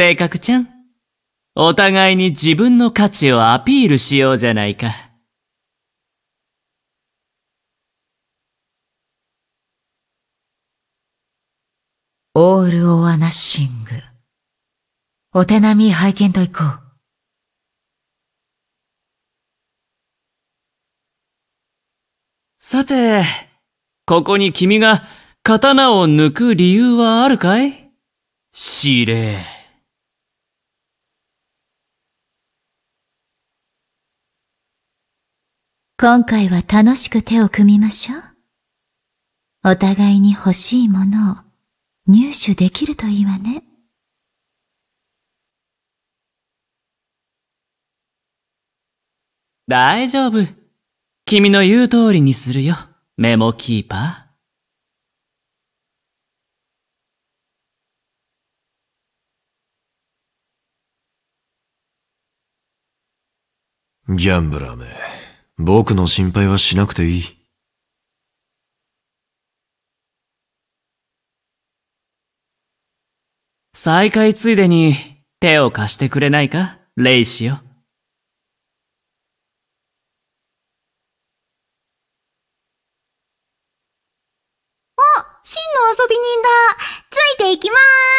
性格ちゃん。お互いに自分の価値をアピールしようじゃないか。オール・オア・ナッシング。お手並み拝見といこう。さて、ここに君が刀を抜く理由はあるかい司令。今回は楽しく手を組みましょう。お互いに欲しいものを入手できるといいわね。大丈夫。君の言う通りにするよ、メモキーパー。ギャンブラーめ。僕の心配はしなくていい。再会ついでに手を貸してくれないかレイシオ。真の遊び人だ。ついていきまーす。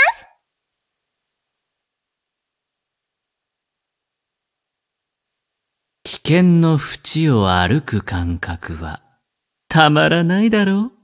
険の淵を歩く感覚はたまらないだろう。